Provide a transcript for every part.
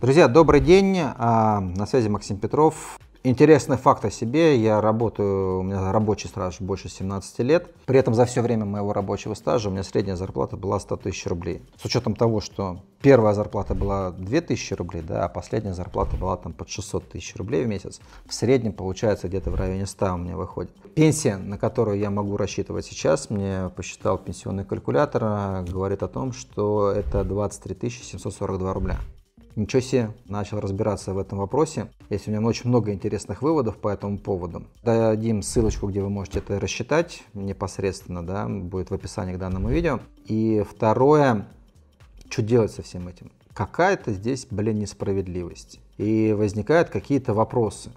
Друзья, добрый день. А, на связи Максим Петров. Интересный факт о себе. Я работаю, у меня рабочий стаж больше 17 лет. При этом за все время моего рабочего стажа у меня средняя зарплата была 100 тысяч рублей. С учетом того, что первая зарплата была тысячи рублей, да, а последняя зарплата была там под 600 тысяч рублей в месяц. В среднем получается где-то в районе 100 у меня выходит. Пенсия, на которую я могу рассчитывать сейчас, мне посчитал пенсионный калькулятор, э, говорит о том, что это 23 742 рубля. Ничего себе, начал разбираться в этом вопросе. Есть у меня очень много интересных выводов по этому поводу. Дадим ссылочку, где вы можете это рассчитать непосредственно, да, будет в описании к данному видео. И второе, что делать со всем этим? Какая-то здесь, блин, несправедливость. И возникают какие-то вопросы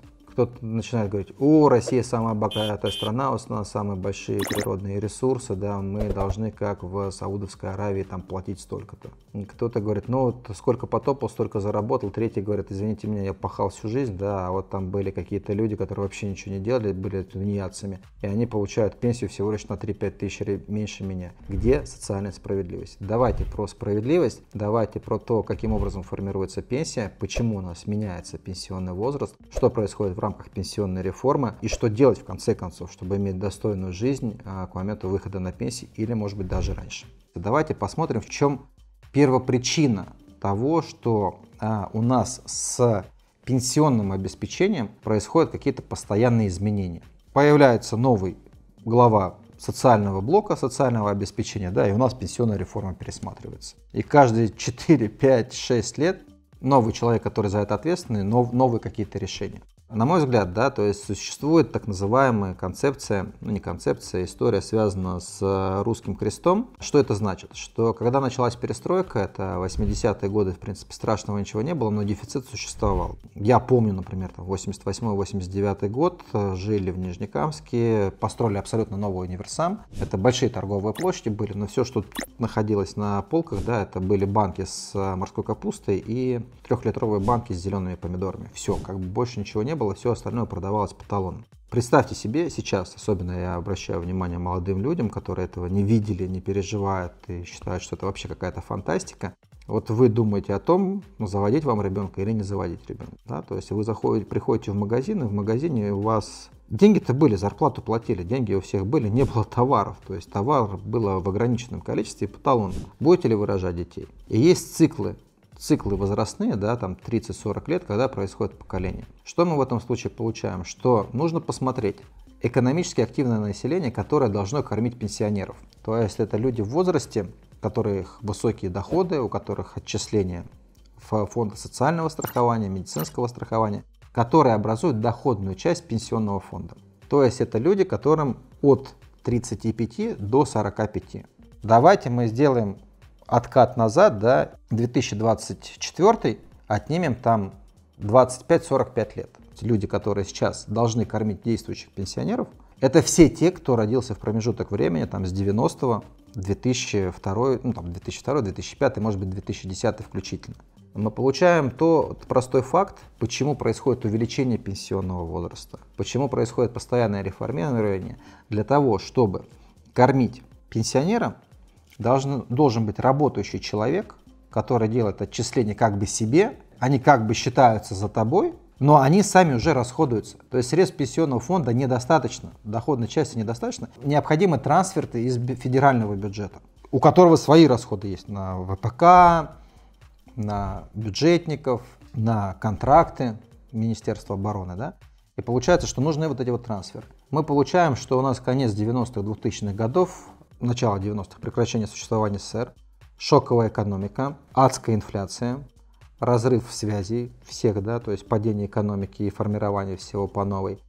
кто-то начинает говорить, о, Россия самая богатая страна, у нас самые большие природные ресурсы, да, мы должны, как в Саудовской Аравии, там платить столько-то. Кто-то говорит, ну вот сколько потопал, столько заработал. Третий говорит, извините меня, я пахал всю жизнь, да, а вот там были какие-то люди, которые вообще ничего не делали, были тунеядцами, и они получают пенсию всего лишь на 3-5 тысяч меньше меня. Где социальная справедливость? Давайте про справедливость, давайте про то, каким образом формируется пенсия, почему у нас меняется пенсионный возраст, что происходит в рамках рамках пенсионной реформы и что делать в конце концов, чтобы иметь достойную жизнь а, к моменту выхода на пенсию или, может быть, даже раньше. Давайте посмотрим, в чем первопричина того, что а, у нас с пенсионным обеспечением происходят какие-то постоянные изменения. Появляется новый глава социального блока, социального обеспечения, да, и у нас пенсионная реформа пересматривается. И каждые 4, 5, 6 лет новый человек, который за это ответственный, нов, новые какие-то решения. На мой взгляд, да, то есть существует так называемая концепция, ну не концепция, а история связана с э, русским крестом. Что это значит? Что когда началась перестройка, это 80-е годы, в принципе, страшного ничего не было, но дефицит существовал. Я помню, например, там 88-89 год, э, жили в Нижнекамске, построили абсолютно новый универсам. Это большие торговые площади были, но все, что находилось на полках, да, это были банки с э, морской капустой и трехлитровые банки с зелеными помидорами. Все, как бы больше ничего не было было, все остальное продавалось по талонам. Представьте себе сейчас, особенно я обращаю внимание молодым людям, которые этого не видели, не переживают и считают, что это вообще какая-то фантастика. Вот вы думаете о том, заводить вам ребенка или не заводить ребенка. Да? То есть вы заходите, приходите в магазин, и в магазине у вас деньги-то были, зарплату платили, деньги у всех были, не было товаров. То есть товар было в ограниченном количестве и по талону. Будете ли вы рожать детей? И есть циклы циклы возрастные, да, там 30-40 лет, когда происходит поколение. Что мы в этом случае получаем? Что нужно посмотреть экономически активное население, которое должно кормить пенсионеров. То есть это люди в возрасте, у которых высокие доходы, у которых отчисления в фонды социального страхования, медицинского страхования, которые образуют доходную часть пенсионного фонда. То есть это люди, которым от 35 до 45. Давайте мы сделаем откат назад, да, 2024 отнимем там 25-45 лет. Люди, которые сейчас должны кормить действующих пенсионеров, это все те, кто родился в промежуток времени там, с 90-го, 2002, ну, там, 2002, 2005, может быть, 2010 включительно. Мы получаем тот простой факт, почему происходит увеличение пенсионного возраста, почему происходит постоянное реформирование, для того, чтобы кормить пенсионера, должен, должен быть работающий человек, который делает отчисления как бы себе, они как бы считаются за тобой, но они сами уже расходуются. То есть средств пенсионного фонда недостаточно, доходной части недостаточно. Необходимы трансферты из федерального бюджета, у которого свои расходы есть на ВПК, на бюджетников, на контракты Министерства обороны. Да? И получается, что нужны вот эти вот трансферы. Мы получаем, что у нас конец 90-х, 2000-х годов, начала 90-х, прекращение существования СССР, шоковая экономика, адская инфляция, разрыв связи всех, да, то есть падение экономики и формирование всего по новой.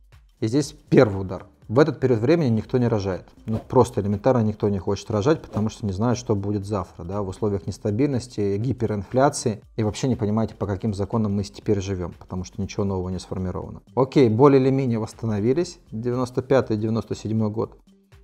И здесь первый удар. В этот период времени никто не рожает. Ну, просто элементарно никто не хочет рожать, потому что не знает, что будет завтра, да, в условиях нестабильности, гиперинфляции, и вообще не понимаете, по каким законам мы теперь живем, потому что ничего нового не сформировано. Окей, более или менее восстановились, 95-97 год.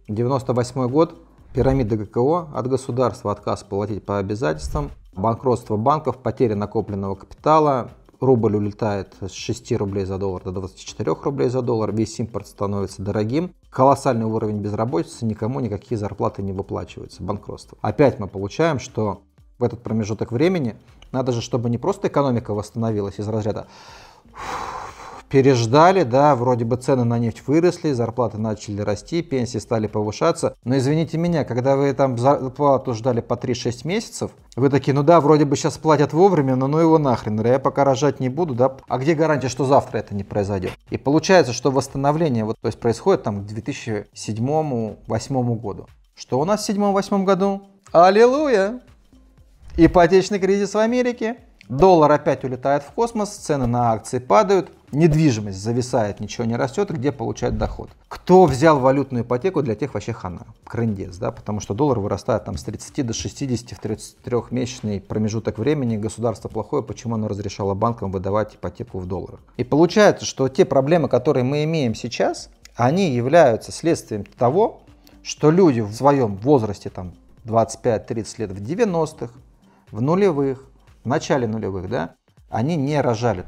98 год Пирамида ГКО от государства, отказ платить по обязательствам, банкротство банков, потеря накопленного капитала, рубль улетает с 6 рублей за доллар до 24 рублей за доллар, весь импорт становится дорогим, колоссальный уровень безработицы, никому никакие зарплаты не выплачиваются, банкротство. Опять мы получаем, что в этот промежуток времени надо же, чтобы не просто экономика восстановилась из разряда переждали, да, вроде бы цены на нефть выросли, зарплаты начали расти, пенсии стали повышаться. Но извините меня, когда вы там зарплату ждали по 3-6 месяцев, вы такие, ну да, вроде бы сейчас платят вовремя, но ну его нахрен, я пока рожать не буду, да, а где гарантия, что завтра это не произойдет? И получается, что восстановление, вот, то есть происходит там к 2007-2008 году. Что у нас в 2007-2008 году? Аллилуйя! Ипотечный кризис в Америке. Доллар опять улетает в космос, цены на акции падают, недвижимость зависает, ничего не растет, где получать доход. Кто взял валютную ипотеку, для тех вообще хана, крындец, да, потому что доллар вырастает там с 30 до 60 в 33-месячный промежуток времени, государство плохое, почему оно разрешало банкам выдавать ипотеку в долларах. И получается, что те проблемы, которые мы имеем сейчас, они являются следствием того, что люди в своем возрасте там 25-30 лет в 90-х, в нулевых, в начале нулевых, да, они не рожали.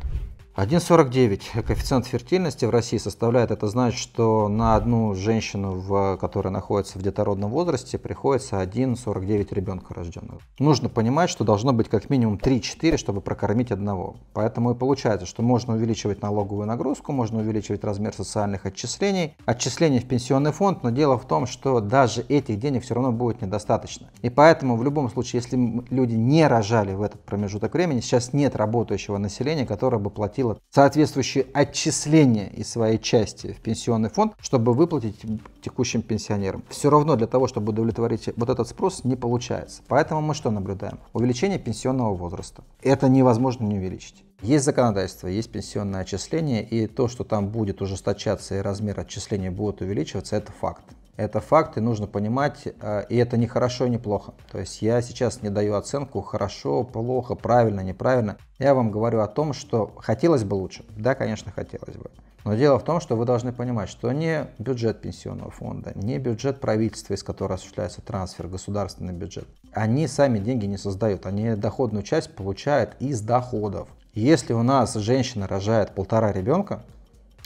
1,49 коэффициент фертильности в России составляет, это значит, что на одну женщину, в, которая находится в детородном возрасте, приходится 1,49 ребенка рожденного. Нужно понимать, что должно быть как минимум 3-4, чтобы прокормить одного. Поэтому и получается, что можно увеличивать налоговую нагрузку, можно увеличивать размер социальных отчислений, отчислений в пенсионный фонд, но дело в том, что даже этих денег все равно будет недостаточно. И поэтому в любом случае, если люди не рожали в этот промежуток времени, сейчас нет работающего населения, которое бы платило выплат соответствующие отчисления из своей части в пенсионный фонд, чтобы выплатить текущим пенсионерам. Все равно для того, чтобы удовлетворить вот этот спрос, не получается. Поэтому мы что наблюдаем? Увеличение пенсионного возраста. Это невозможно не увеличить. Есть законодательство, есть пенсионное отчисление, и то, что там будет ужесточаться и размер отчисления будет увеличиваться, это факт. Это факт, и нужно понимать, э, и это не хорошо, не плохо. То есть я сейчас не даю оценку хорошо, плохо, правильно, неправильно. Я вам говорю о том, что хотелось бы лучше. Да, конечно, хотелось бы. Но дело в том, что вы должны понимать, что не бюджет пенсионного фонда, не бюджет правительства, из которого осуществляется трансфер, государственный бюджет. Они сами деньги не создают, они доходную часть получают из доходов. Если у нас женщина рожает полтора ребенка,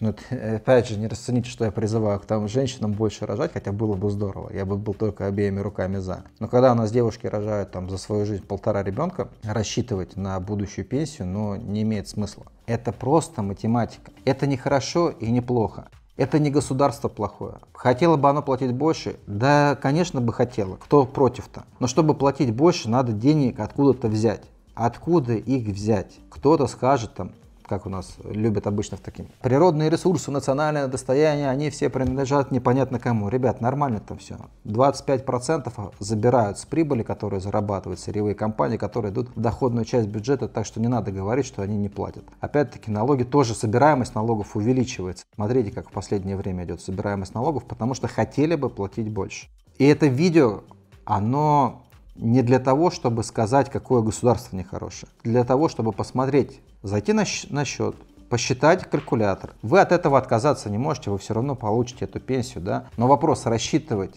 вот, ну, э, опять же, не расцените, что я призываю к там женщинам больше рожать, хотя было бы здорово, я бы был только обеими руками за. Но когда у нас девушки рожают там за свою жизнь полтора ребенка, рассчитывать на будущую пенсию, ну, не имеет смысла. Это просто математика. Это не хорошо и не плохо. Это не государство плохое. Хотело бы оно платить больше? Да, конечно бы хотело. Кто против-то? Но чтобы платить больше, надо денег откуда-то взять. Откуда их взять? Кто-то скажет там, как у нас любят обычно в таким. Природные ресурсы, национальное достояние, они все принадлежат непонятно кому. Ребят, нормально там все. 25% забирают с прибыли, которые зарабатывают сырьевые компании, которые идут в доходную часть бюджета, так что не надо говорить, что они не платят. Опять-таки налоги тоже, собираемость налогов увеличивается. Смотрите, как в последнее время идет собираемость налогов, потому что хотели бы платить больше. И это видео, оно не для того, чтобы сказать, какое государство нехорошее. Для того, чтобы посмотреть, зайти на, на счет, посчитать калькулятор. Вы от этого отказаться не можете, вы все равно получите эту пенсию, да. Но вопрос рассчитывать,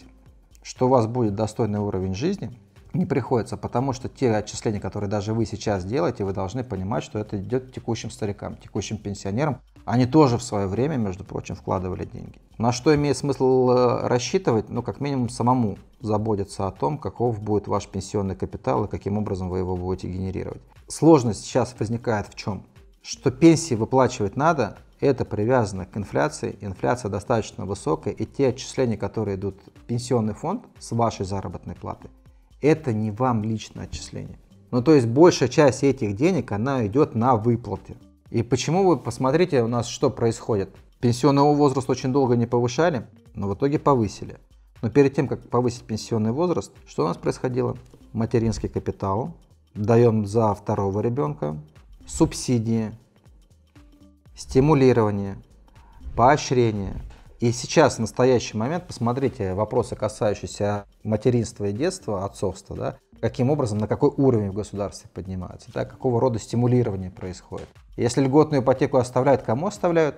что у вас будет достойный уровень жизни, не приходится, потому что те отчисления, которые даже вы сейчас делаете, вы должны понимать, что это идет текущим старикам, текущим пенсионерам, они тоже в свое время, между прочим, вкладывали деньги. На что имеет смысл э, рассчитывать? Ну, как минимум, самому заботиться о том, каков будет ваш пенсионный капитал и каким образом вы его будете генерировать. Сложность сейчас возникает в чем? Что пенсии выплачивать надо, это привязано к инфляции. Инфляция достаточно высокая, и те отчисления, которые идут в пенсионный фонд с вашей заработной платы, это не вам личное отчисление. Ну, то есть большая часть этих денег, она идет на выплаты. И почему вы посмотрите, у нас что происходит? Пенсионный возраст очень долго не повышали, но в итоге повысили. Но перед тем, как повысить пенсионный возраст, что у нас происходило? Материнский капитал, даем за второго ребенка, субсидии, стимулирование, поощрение. И сейчас, в настоящий момент, посмотрите вопросы, касающиеся материнства и детства, отцовства, да, каким образом, на какой уровень в государстве поднимается, да, какого рода стимулирование происходит. Если льготную ипотеку оставляют, кому оставляют?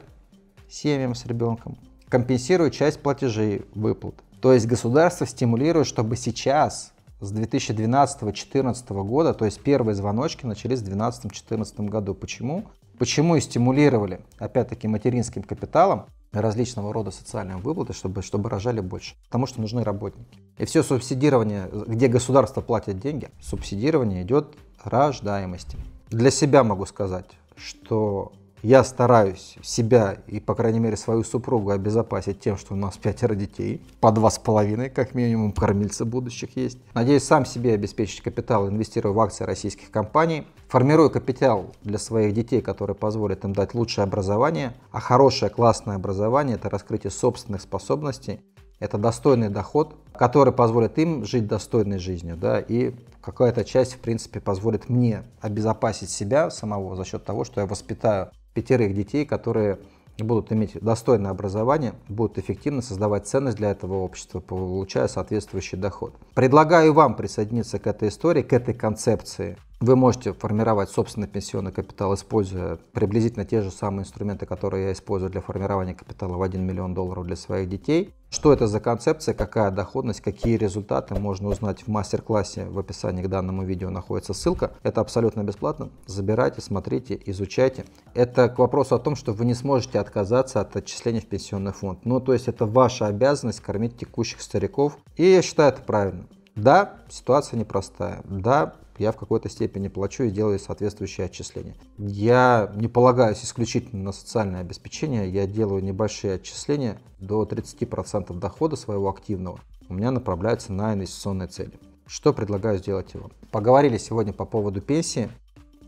Семьям с ребенком. Компенсируют часть платежей выплат. То есть государство стимулирует, чтобы сейчас, с 2012-2014 года, то есть первые звоночки начались в 2012-2014 году. Почему? Почему и стимулировали, опять-таки, материнским капиталом различного рода социальные выплаты, чтобы, чтобы рожали больше. Потому что нужны работники. И все субсидирование, где государство платит деньги, субсидирование идет рождаемости. Для себя могу сказать, что я стараюсь себя и, по крайней мере, свою супругу обезопасить тем, что у нас пятеро детей, по два с половиной, как минимум, кормильцы будущих есть. Надеюсь, сам себе обеспечить капитал, инвестирую в акции российских компаний. Формирую капитал для своих детей, который позволит им дать лучшее образование. А хорошее, классное образование – это раскрытие собственных способностей. Это достойный доход, который позволит им жить достойной жизнью да, и какая-то часть, в принципе, позволит мне обезопасить себя самого за счет того, что я воспитаю пятерых детей, которые будут иметь достойное образование, будут эффективно создавать ценность для этого общества, получая соответствующий доход. Предлагаю вам присоединиться к этой истории, к этой концепции. Вы можете формировать собственный пенсионный капитал, используя приблизительно те же самые инструменты, которые я использую для формирования капитала в 1 миллион долларов для своих детей. Что это за концепция, какая доходность, какие результаты, можно узнать в мастер-классе. В описании к данному видео находится ссылка. Это абсолютно бесплатно. Забирайте, смотрите, изучайте. Это к вопросу о том, что вы не сможете отказаться от отчисления в пенсионный фонд. Ну, то есть это ваша обязанность кормить текущих стариков. И я считаю это правильно. Да, ситуация непростая. Да, я в какой-то степени плачу и делаю соответствующие отчисления. Я не полагаюсь исключительно на социальное обеспечение, я делаю небольшие отчисления до 30% дохода своего активного у меня направляются на инвестиционные цели. Что предлагаю сделать его? Поговорили сегодня по поводу пенсии,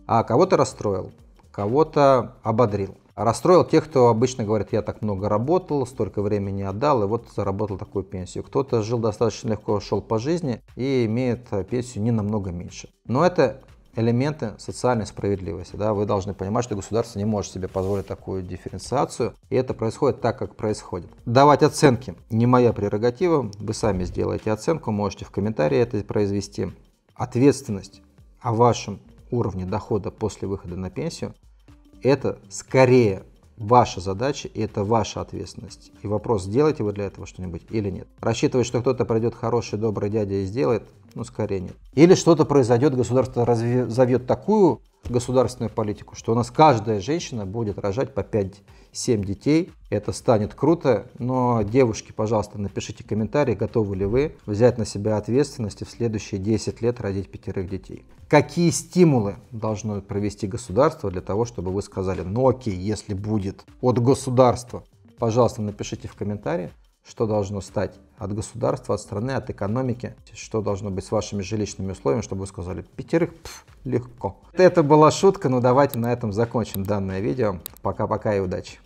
а кого-то расстроил, кого-то ободрил. Расстроил тех, кто обычно говорит, я так много работал, столько времени отдал, и вот заработал такую пенсию. Кто-то жил достаточно легко, шел по жизни и имеет пенсию не намного меньше. Но это элементы социальной справедливости. Да? Вы должны понимать, что государство не может себе позволить такую дифференциацию, и это происходит так, как происходит. Давать оценки не моя прерогатива, вы сами сделаете оценку, можете в комментарии это произвести. Ответственность о вашем уровне дохода после выхода на пенсию – это скорее ваша задача, и это ваша ответственность. И вопрос, сделаете вы для этого что-нибудь или нет. Рассчитывать, что кто-то пройдет хороший, добрый дядя и сделает, ну, скорее нет. Или что-то произойдет, государство разве... такую государственную политику, что у нас каждая женщина будет рожать по 5-7 детей. Это станет круто, но девушки, пожалуйста, напишите комментарий, готовы ли вы взять на себя ответственность и в следующие 10 лет родить пятерых детей какие стимулы должно провести государство для того, чтобы вы сказали, ну окей, если будет от государства, пожалуйста, напишите в комментарии, что должно стать от государства, от страны, от экономики, что должно быть с вашими жилищными условиями, чтобы вы сказали пятерых, пф, легко. Это была шутка, но давайте на этом закончим данное видео. Пока-пока и удачи!